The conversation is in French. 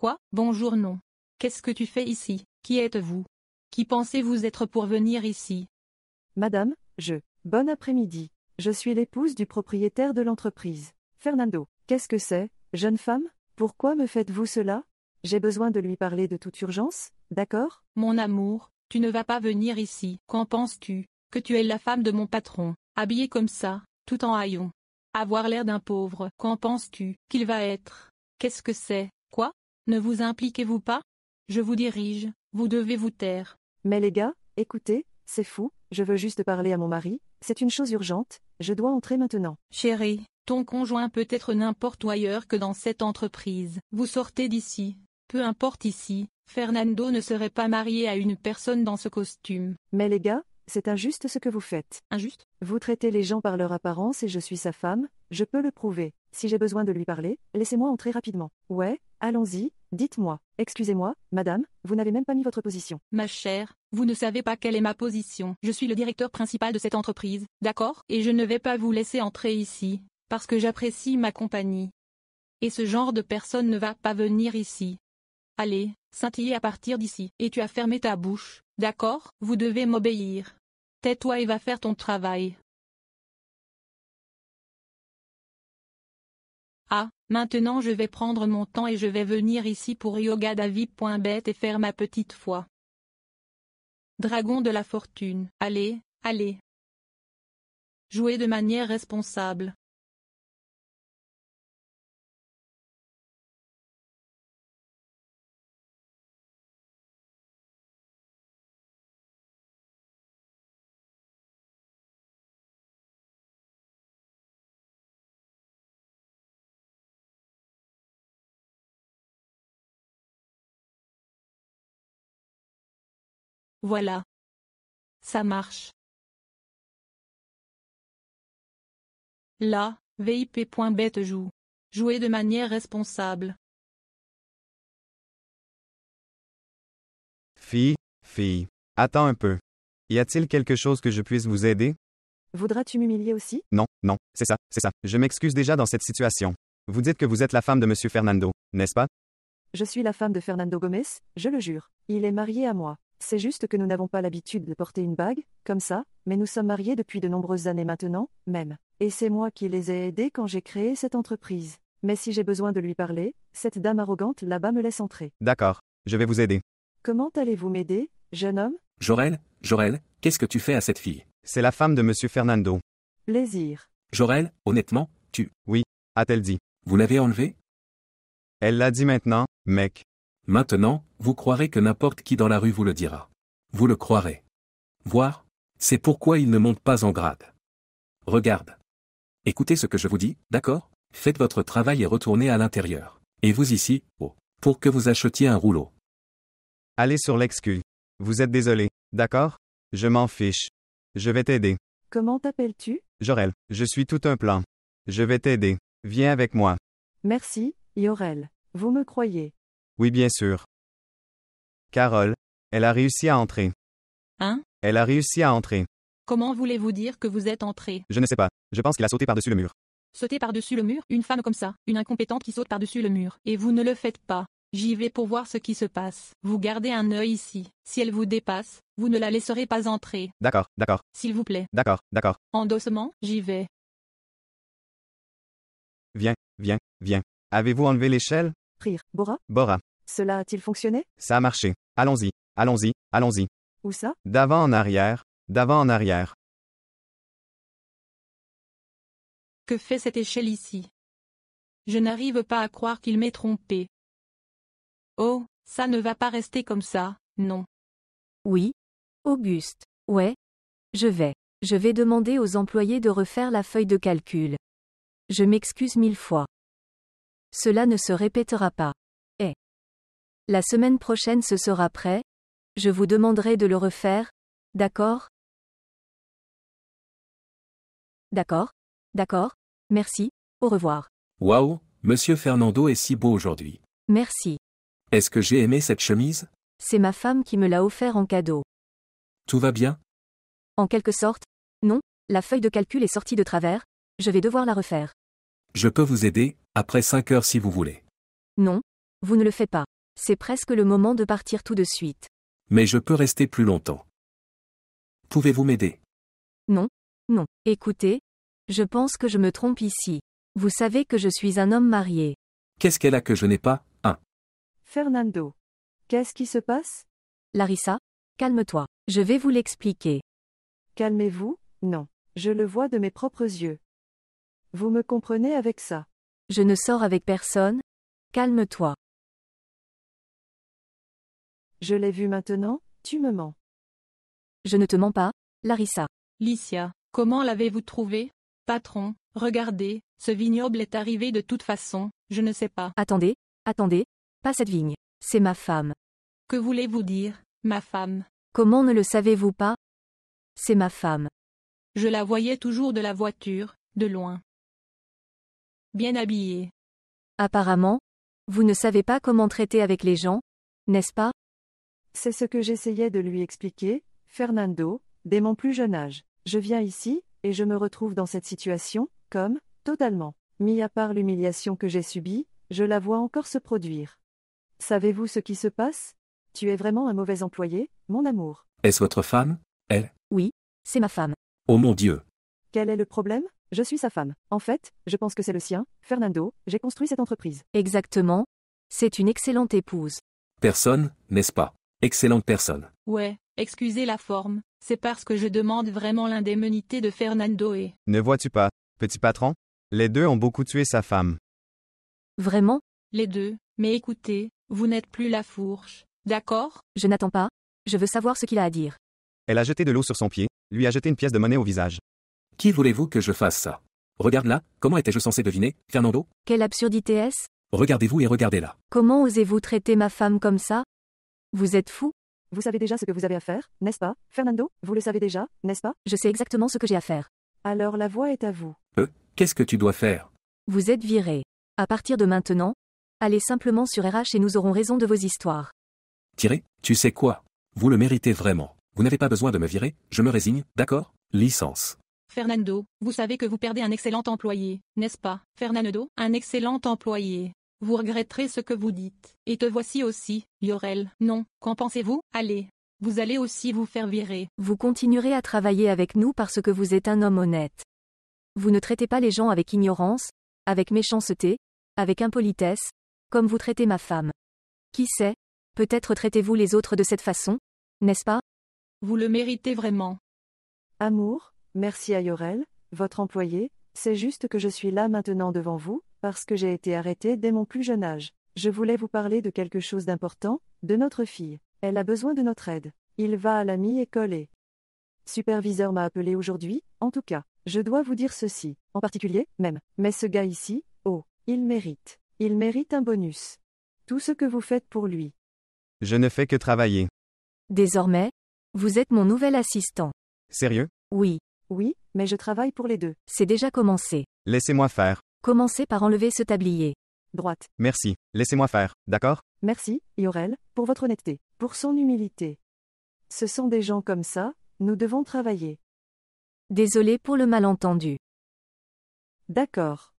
Quoi Bonjour non. Qu'est-ce que tu fais ici Qui êtes-vous Qui pensez-vous être pour venir ici Madame, je. Bon après-midi. Je suis l'épouse du propriétaire de l'entreprise. Fernando. Qu'est-ce que c'est, jeune femme Pourquoi me faites-vous cela J'ai besoin de lui parler de toute urgence, d'accord Mon amour, tu ne vas pas venir ici. Qu'en penses-tu Que tu es la femme de mon patron, habillée comme ça, tout en haillons. Avoir l'air d'un pauvre. Qu'en penses-tu Qu'il va être Qu'est-ce que c'est Quoi ne vous impliquez-vous pas Je vous dirige, vous devez vous taire. Mais les gars, écoutez, c'est fou, je veux juste parler à mon mari, c'est une chose urgente, je dois entrer maintenant. Chérie, ton conjoint peut être n'importe où ailleurs que dans cette entreprise. Vous sortez d'ici. Peu importe ici, Fernando ne serait pas marié à une personne dans ce costume. Mais les gars, c'est injuste ce que vous faites. Injuste Vous traitez les gens par leur apparence et je suis sa femme, je peux le prouver. Si j'ai besoin de lui parler, laissez-moi entrer rapidement. Ouais, Allons-y, dites-moi. Excusez-moi, madame, vous n'avez même pas mis votre position. Ma chère, vous ne savez pas quelle est ma position. Je suis le directeur principal de cette entreprise, d'accord Et je ne vais pas vous laisser entrer ici, parce que j'apprécie ma compagnie. Et ce genre de personne ne va pas venir ici. Allez, scintillez à partir d'ici. Et tu as fermé ta bouche, d'accord Vous devez m'obéir. Tais-toi et va faire ton travail. Ah, maintenant je vais prendre mon temps et je vais venir ici pour bête et faire ma petite foi. Dragon de la fortune, allez, allez. Jouez de manière responsable. Voilà. Ça marche. Là, VIP.bet e joue. Jouez de manière responsable. Fille, fille, attends un peu. Y a-t-il quelque chose que je puisse vous aider? Voudras-tu m'humilier aussi? Non, non, c'est ça, c'est ça. Je m'excuse déjà dans cette situation. Vous dites que vous êtes la femme de M. Fernando, n'est-ce pas? Je suis la femme de Fernando Gomez, je le jure. Il est marié à moi. C'est juste que nous n'avons pas l'habitude de porter une bague, comme ça, mais nous sommes mariés depuis de nombreuses années maintenant, même. Et c'est moi qui les ai aidés quand j'ai créé cette entreprise. Mais si j'ai besoin de lui parler, cette dame arrogante là-bas me laisse entrer. D'accord, je vais vous aider. Comment allez-vous m'aider, jeune homme Jorel, Jorel, qu'est-ce que tu fais à cette fille C'est la femme de Monsieur Fernando. Plaisir. Jorel, honnêtement, tu. Oui, a-t-elle dit. Vous l'avez enlevée Elle l'a dit maintenant, mec. Maintenant, vous croirez que n'importe qui dans la rue vous le dira. Vous le croirez. Voir, c'est pourquoi il ne monte pas en grade. Regarde. Écoutez ce que je vous dis, d'accord Faites votre travail et retournez à l'intérieur. Et vous ici, oh, pour que vous achetiez un rouleau. Allez sur l'excuse. Vous êtes désolé, d'accord Je m'en fiche. Je vais t'aider. Comment t'appelles-tu Jorel. Je suis tout un plan. Je vais t'aider. Viens avec moi. Merci, Yorel. Vous me croyez. Oui, bien sûr. Carole, elle a réussi à entrer. Hein Elle a réussi à entrer. Comment voulez-vous dire que vous êtes entré Je ne sais pas. Je pense qu'il a sauté par-dessus le mur. Sauter par-dessus le mur Une femme comme ça, une incompétente qui saute par-dessus le mur. Et vous ne le faites pas. J'y vais pour voir ce qui se passe. Vous gardez un œil ici. Si elle vous dépasse, vous ne la laisserez pas entrer. D'accord, d'accord. S'il vous plaît. D'accord, d'accord. Endossement, j'y vais. Viens, viens, viens. Avez-vous enlevé l'échelle Rire, Bora Bora. Cela a-t-il fonctionné Ça a marché. Allons-y, allons-y, allons-y. Où ça D'avant en arrière, d'avant en arrière. Que fait cette échelle ici Je n'arrive pas à croire qu'il m'ait trompé. Oh, ça ne va pas rester comme ça, non. Oui. Auguste. Ouais. Je vais. Je vais demander aux employés de refaire la feuille de calcul. Je m'excuse mille fois. Cela ne se répétera pas. La semaine prochaine ce sera prêt. Je vous demanderai de le refaire. D'accord D'accord D'accord Merci. Au revoir. Waouh, monsieur Fernando est si beau aujourd'hui. Merci. Est-ce que j'ai aimé cette chemise C'est ma femme qui me l'a offert en cadeau. Tout va bien En quelque sorte, non, la feuille de calcul est sortie de travers, je vais devoir la refaire. Je peux vous aider, après 5 heures si vous voulez. Non, vous ne le faites pas c'est presque le moment de partir tout de suite. Mais je peux rester plus longtemps. Pouvez-vous m'aider Non, non, écoutez, je pense que je me trompe ici. Vous savez que je suis un homme marié. Qu'est-ce qu'elle a que je n'ai pas hein Fernando. Qu'est-ce qui se passe Larissa, calme-toi. Je vais vous l'expliquer. Calmez-vous Non. Je le vois de mes propres yeux. Vous me comprenez avec ça Je ne sors avec personne. Calme-toi. Je l'ai vu maintenant, tu me mens. Je ne te mens pas, Larissa. Licia, comment l'avez-vous trouvée Patron, regardez, ce vignoble est arrivé de toute façon, je ne sais pas. Attendez, attendez, pas cette vigne, c'est ma femme. Que voulez-vous dire, ma femme Comment ne le savez-vous pas C'est ma femme. Je la voyais toujours de la voiture, de loin. Bien habillée. Apparemment, vous ne savez pas comment traiter avec les gens, n'est-ce pas c'est ce que j'essayais de lui expliquer, Fernando, dès mon plus jeune âge. Je viens ici, et je me retrouve dans cette situation, comme, totalement, mis à part l'humiliation que j'ai subie, je la vois encore se produire. Savez-vous ce qui se passe Tu es vraiment un mauvais employé, mon amour. Est-ce votre femme Elle Oui, c'est ma femme. Oh mon Dieu Quel est le problème Je suis sa femme. En fait, je pense que c'est le sien, Fernando, j'ai construit cette entreprise. Exactement. C'est une excellente épouse. Personne, n'est-ce pas Excellente personne. Ouais, excusez la forme, c'est parce que je demande vraiment l'indemnité de Fernando et... Ne vois-tu pas, petit patron? Les deux ont beaucoup tué sa femme. Vraiment? Les deux, mais écoutez, vous n'êtes plus la fourche, d'accord? Je n'attends pas, je veux savoir ce qu'il a à dire. Elle a jeté de l'eau sur son pied, lui a jeté une pièce de monnaie au visage. Qui voulez-vous que je fasse ça Regarde là, comment étais-je censé deviner, Fernando Quelle absurdité est-ce Regardez-vous et regardez-la. Comment osez-vous traiter ma femme comme ça vous êtes fou Vous savez déjà ce que vous avez à faire, n'est-ce pas, Fernando Vous le savez déjà, n'est-ce pas Je sais exactement ce que j'ai à faire. Alors la voix est à vous. Euh, qu'est-ce que tu dois faire Vous êtes viré. À partir de maintenant, allez simplement sur RH et nous aurons raison de vos histoires. Tiré, tu sais quoi Vous le méritez vraiment. Vous n'avez pas besoin de me virer, je me résigne, d'accord Licence. Fernando, vous savez que vous perdez un excellent employé, n'est-ce pas Fernando, un excellent employé. Vous regretterez ce que vous dites. Et te voici aussi, Yorel. Non, qu'en pensez-vous Allez. Vous allez aussi vous faire virer. Vous continuerez à travailler avec nous parce que vous êtes un homme honnête. Vous ne traitez pas les gens avec ignorance, avec méchanceté, avec impolitesse, comme vous traitez ma femme. Qui sait, peut-être traitez-vous les autres de cette façon, n'est-ce pas Vous le méritez vraiment. Amour, merci à Yorel, votre employé, c'est juste que je suis là maintenant devant vous, parce que j'ai été arrêté dès mon plus jeune âge. Je voulais vous parler de quelque chose d'important, de notre fille. Elle a besoin de notre aide. Il va à la mi-école et... Superviseur m'a appelé aujourd'hui, en tout cas. Je dois vous dire ceci, en particulier, même. Mais ce gars ici, oh, il mérite. Il mérite un bonus. Tout ce que vous faites pour lui. Je ne fais que travailler. Désormais, vous êtes mon nouvel assistant. Sérieux Oui. Oui, mais je travaille pour les deux. C'est déjà commencé. Laissez-moi faire. Commencez par enlever ce tablier. Droite. Merci. Laissez-moi faire, d'accord Merci, Yorel, pour votre honnêteté, pour son humilité. Ce sont des gens comme ça, nous devons travailler. Désolé pour le malentendu. D'accord.